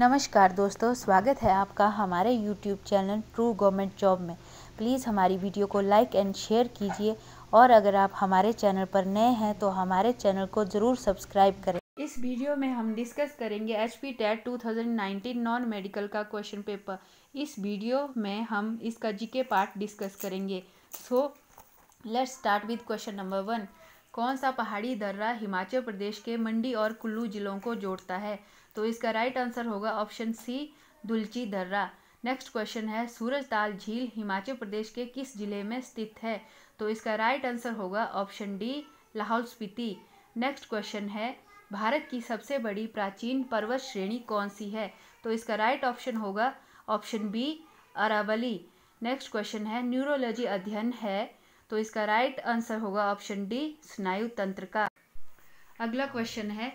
नमस्कार दोस्तों स्वागत है आपका हमारे YouTube channel true government job में प्लीज़ हमारी वीडियो को लाइक एंड शेयर कीजिए और अगर आप हमारे चैनल पर नए हैं तो हमारे चैनल को ज़रूर सब्सक्राइब करें इस वीडियो में हम डिस्कस करेंगे H P TET two non medical का क्वेश्चन पेपर इस वीडियो में हम इसका जी के पार्ट डिस्कस करेंगे so let's start with question number one कौन सा पहाड़ी दर्रा हिमाचल प्रदेश के मंडी और कुल्लू जिलों को जोड़ता है तो इसका राइट आंसर होगा ऑप्शन सी दुलची दर्रा नेक्स्ट क्वेश्चन है सूरजताल झील हिमाचल प्रदेश के किस जिले में स्थित है तो इसका राइट आंसर होगा option D Lahaul Spiti next question है भारत की सबसे बड़ी प्राचीन पर्वत श्रेणी कौन सी है तो इसका राइट ऑप्शन होगा option B Aravali next question है न्यूरोलॉजी अध्ययन है तो इसका राइट आंसर होगा ऑप्शन डी स्नायु तंत्र का अगला क्वेश्चन है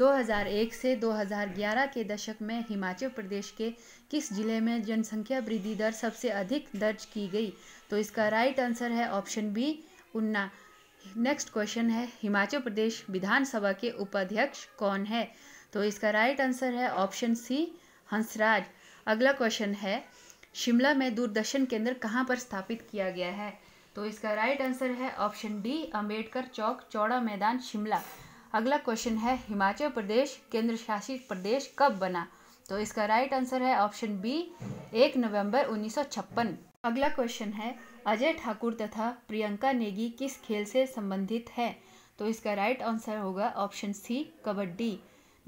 2001 से 2011 के दशक में हिमाचल प्रदेश के किस जिले में जनसंख्या वृद्धि दर सबसे अधिक दर्ज की गई तो इसका राइट आंसर है option B Una next question है हिमाचल प्रदेश विधानसभा के उपाध्यक्ष कौन है तो इसका राइट आंसर है ऑप्शन सी हंसराज अगला क्वेश्चन है शिमला में दूरदर्शन केंद्र कहाँ पर स्थापित किया गया है तो इसका राइट आंसर है ऑप्शन डी अंबेडकर चौक चौड़ा मैदान शिमला अगला क्वेश्चन है हिमाचल प्रदेश केंद्र शासित प्रदेश कब बना तो इसका राइट आंसर है ऑप्शन बी एक नवंबर 1956 अगला क्वेश्चन है अजय ठाकुर तथा प्रियंका नेगी किस खेल से संबंधित है तो इसका राइट आंसर होगा option C kabaddi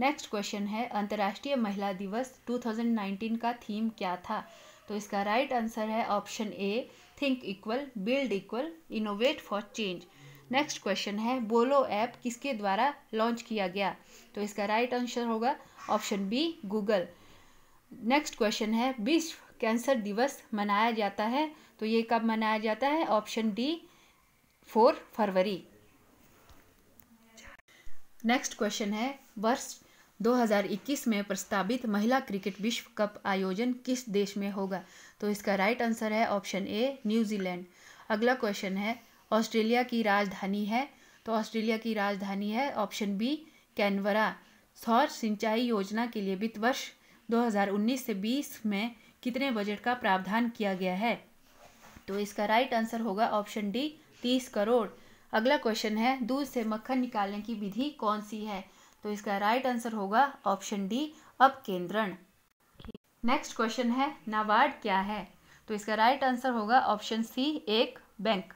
next question है अंतर्राष्ट्रीय महिला दिवस 2019 का थीम क्या था तो इसका राइट आंसर है option A think equal build equal innovate for change next question है बोलो ऐप किसके द्वारा लॉन्च किया गया तो इसका राइट right आंसर होगा option B Google next question है विश्व कैंसर दिवस मनाया जाता है तो ये कब मनाया जाता है ऑप्शन डी फोर फरवरी नेक्स्ट क्वेश्चन है वर्ष 2021 में प्रस्तावित महिला क्रिकेट विश्व कप आयोजन किस देश में होगा तो इसका राइट आंसर है ऑप्शन ए न्यूजीलैंड अगला क्वेश्चन है ऑस्ट्रेलिया की राजधानी है तो ऑस्ट्रेलिया की राजधानी है ऑप्शन बी कैनवरा सौर सिंचाई योजना के लिए वित्त वर्ष 2019 से 20 में कितने बजट का प्रावधान किया गया है तो इसका राइट आंसर होगा ऑप्शन डी तीस करोड़ अगला क्वेश्चन है दूध से मक्खन निकालने की विधि कौन सी है तो इसका राइट आंसर होगा ऑप्शन डी अपकेंद्रण नेक्स्ट क्वेश्चन है नाबार्ड क्या है तो इसका राइट आंसर होगा ऑप्शन सी एक बैंक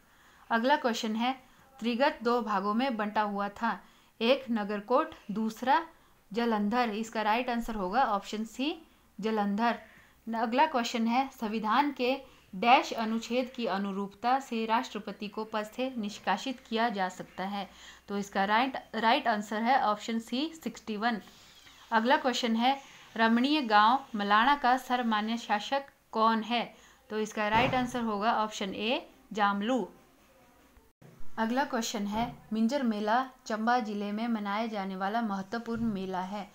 अगला क्वेश्चन है त्रिगत दो भागों में बंटा हुआ था एक नगरकोट दूसरा जलंधर इसका राइट आंसर होगा ऑप्शन सी जलंधर अगला क्वेश्चन है संविधान के डैश अनुच्छेद की अनुरूपता से राष्ट्रपति को पद से निष्कासित किया जा सकता है तो इसका राइट राइट आंसर है ऑप्शन सी सिक्सटी वन अगला क्वेश्चन है रमणीय गांव मलाना का सर्वमान्य शासक कौन है तो इसका राइट आंसर होगा ऑप्शन ए जामलू अगला क्वेश्चन है मिंजर मेला चंबा जिले में मनाया जाने वाला महत्वपूर्ण मेला है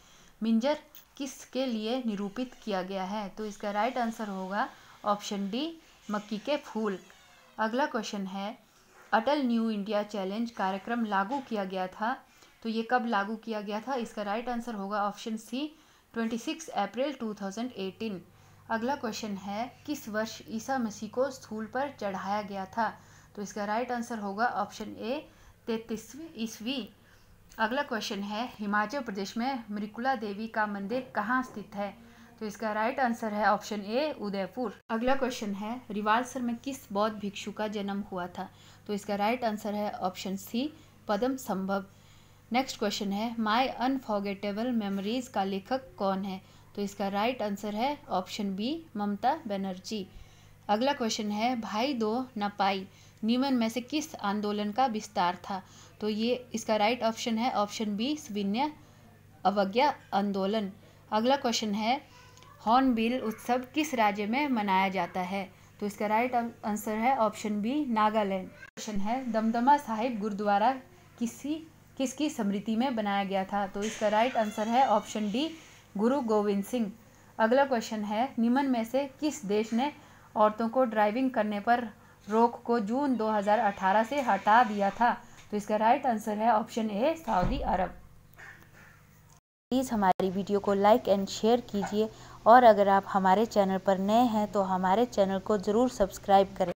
मिंजर किसके लिए निरूपित किया गया है तो इसका राइट आंसर होगा ऑप्शन डी मक्की के फूल अगला क्वेश्चन है अटल न्यू इंडिया चैलेंज कार्यक्रम लागू किया गया था तो ये कब लागू किया गया था इसका राइट आंसर होगा ऑप्शन सी 26 अप्रैल 2018 अगला क्वेश्चन है किस वर्ष ईसा मसीह को स्थूल पर चढ़ाया गया था तो इसका राइट आंसर होगा ऑप्शन ए तैतीसवीं ईस्वी अगला क्वेश्चन है हिमाचल प्रदेश में मृकुला देवी का मंदिर कहाँ स्थित है तो इसका राइट आंसर है ऑप्शन ए उदयपुर अगला क्वेश्चन है रिवालसर में किस बौद्ध भिक्षु का जन्म हुआ था तो इसका राइट आंसर है option C Padam Sambhav next question है माय अनफॉर्गेटेबल मेमोरीज का लेखक कौन है तो इसका राइट आंसर है ऑप्शन बी ममता बनर्जी अगला क्वेश्चन है भाई दो न पाई न्यूमन में से किस आंदोलन का विस्तार था तो ये इसका राइट ऑप्शन है ऑप्शन बी स्विन्य अवज्ञा आंदोलन अगला क्वेश्चन है हॉर्नबिल उत्सव किस राज्य में मनाया जाता है तो इसका राइट आंसर है ऑप्शन बी नागालैंड क्वेश्चन है दमदमा साहिब गुरुद्वारा किसी किसकी स्मृति में बनाया गया था तो इसका राइट आंसर है ऑप्शन डी गुरु गोविंद सिंह अगला क्वेश्चन है निम्न में से किस देश ने औरतों को ड्राइविंग करने पर रोक को जून 2018 से हटा दिया था तो इसका राइट आंसर है option A Saudi Arab please हमारी वीडियो को लाइक एंड शेयर कीजिए और अगर आप हमारे चैनल पर नए हैं तो हमारे चैनल को ज़रूर सब्सक्राइब करें